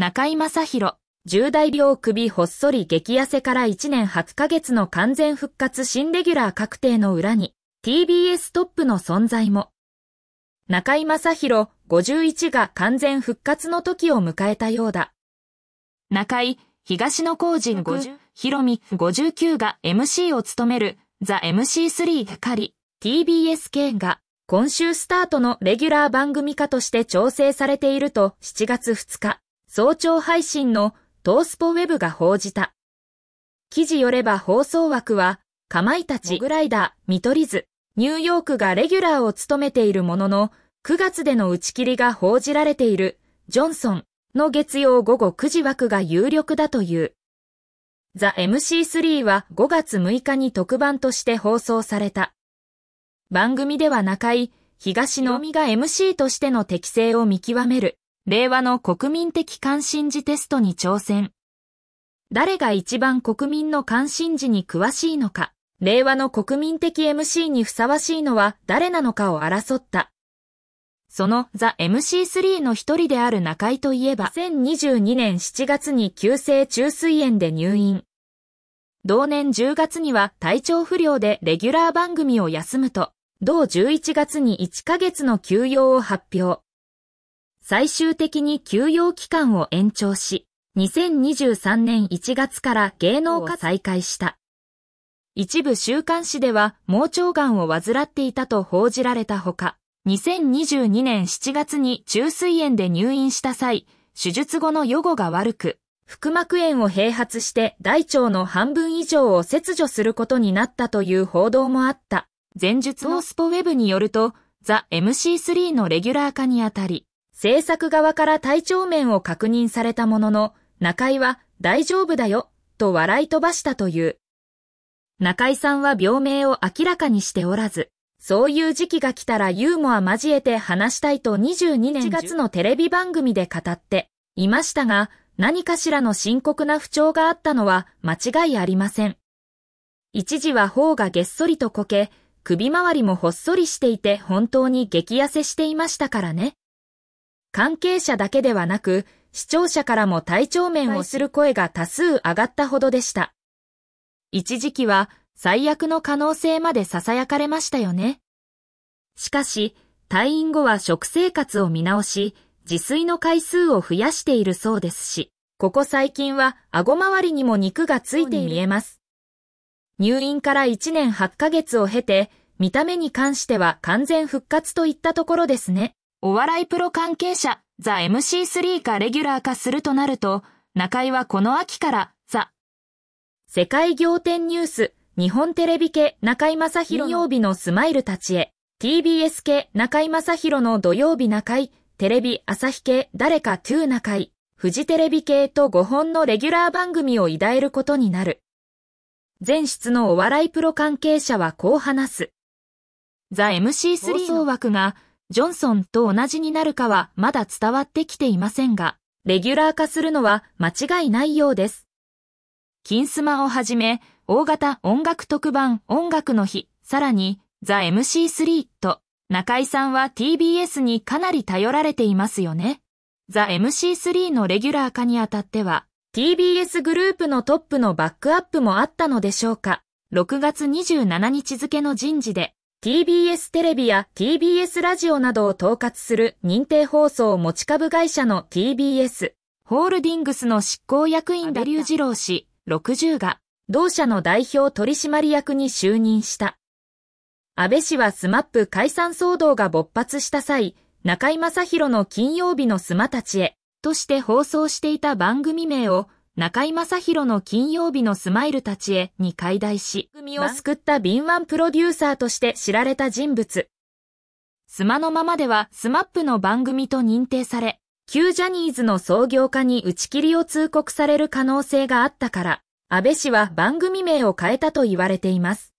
中井正宏、重大病首ほっそり激痩せから1年8ヶ月の完全復活新レギュラー確定の裏に、TBS トップの存在も。中井正宏、51が完全復活の時を迎えたようだ。中井、東野幸人50、ひろみ59が MC を務める、ザ・ MC3 がかり、TBSK が、今週スタートのレギュラー番組化として調整されていると7月2日、早朝配信のトースポウェブが報じた。記事よれば放送枠は、かまいたち、グライダー、見取り図、ニューヨークがレギュラーを務めているものの、9月での打ち切りが報じられている、ジョンソンの月曜午後9時枠が有力だという。ザ・ MC3 は5月6日に特番として放送された。番組では中井、東のみが MC としての適性を見極める。令和の国民的関心事テストに挑戦。誰が一番国民の関心事に詳しいのか、令和の国民的 MC にふさわしいのは誰なのかを争った。そのザ・ MC3 の一人である中井といえば、2022年7月に急性虫垂炎で入院。同年10月には体調不良でレギュラー番組を休むと、同11月に1ヶ月の休養を発表。最終的に休養期間を延長し、2023年1月から芸能化再開した。一部週刊誌では盲腸癌を患っていたと報じられたほか、2022年7月に虫垂炎で入院した際、手術後の予後が悪く、腹膜炎を併発して大腸の半分以上を切除することになったという報道もあった。前述のスポウェブによると、ザ・ MC3 のレギュラー化にあたり、制作側から体調面を確認されたものの、中井は大丈夫だよと笑い飛ばしたという。中井さんは病名を明らかにしておらず、そういう時期が来たらユーモア交えて話したいと22年1月のテレビ番組で語っていましたが、何かしらの深刻な不調があったのは間違いありません。一時は頬がげっそりとこけ、首周りもほっそりしていて本当に激痩せしていましたからね。関係者だけではなく、視聴者からも体調面をする声が多数上がったほどでした。一時期は最悪の可能性まで囁かれましたよね。しかし、退院後は食生活を見直し、自炊の回数を増やしているそうですし、ここ最近は顎周りにも肉がついて見えます。入院から1年8ヶ月を経て、見た目に関しては完全復活といったところですね。お笑いプロ関係者、ザ MC3 かレギュラー化するとなると、中井はこの秋からザ、世界仰天ニュース、日本テレビ系中井正広曜日のスマイルたちへ、TBS 系中井正宏の土曜日中井、テレビ朝日系誰かトゥー中井、フジテレビ系と5本のレギュラー番組を抱えることになる。全室のお笑いプロ関係者はこう話す。ザ MC3 の枠がジョンソンと同じになるかはまだ伝わってきていませんが、レギュラー化するのは間違いないようです。金スマをはじめ、大型音楽特番音楽の日、さらに、ザ・ MC3 と、中井さんは TBS にかなり頼られていますよね。ザ・ MC3 のレギュラー化にあたっては、TBS グループのトップのバックアップもあったのでしょうか。6月27日付の人事で、TBS テレビや TBS ラジオなどを統括する認定放送持ち株会社の TBS ホールディングスの執行役員ダリュウロ郎氏60が同社の代表取締役に就任した。安倍氏はスマップ解散騒動が勃発した際、中井正宏の金曜日のスマたちへとして放送していた番組名を中井正宏の金曜日のスマイルたちへに解題し、組を救った敏腕プロデューサーとして知られた人物。スマのままではスマップの番組と認定され、旧ジャニーズの創業家に打ち切りを通告される可能性があったから、安倍氏は番組名を変えたと言われています。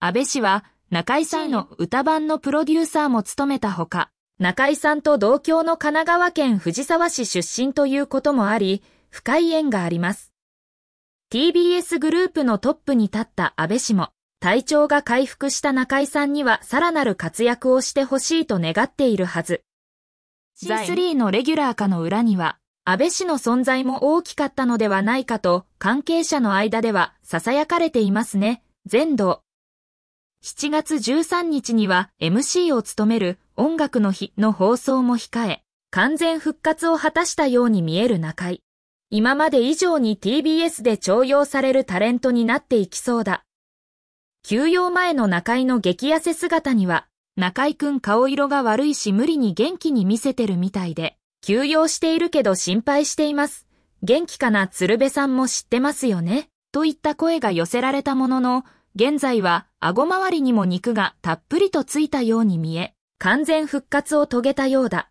安倍氏は中井さんの歌版のプロデューサーも務めたほか、中井さんと同郷の神奈川県藤沢市出身ということもあり、深い縁があります。TBS グループのトップに立った安倍氏も、体調が回復した中井さんにはさらなる活躍をしてほしいと願っているはず。C3 のレギュラー化の裏には、安倍氏の存在も大きかったのではないかと、関係者の間では囁かれていますね、全道。7月13日には MC を務める音楽の日の放送も控え、完全復活を果たしたように見える中井。今まで以上に TBS で重用されるタレントになっていきそうだ。休養前の中井の激痩せ姿には、中井くん顔色が悪いし無理に元気に見せてるみたいで、休養しているけど心配しています。元気かな鶴瓶さんも知ってますよねといった声が寄せられたものの、現在は顎周りにも肉がたっぷりとついたように見え、完全復活を遂げたようだ。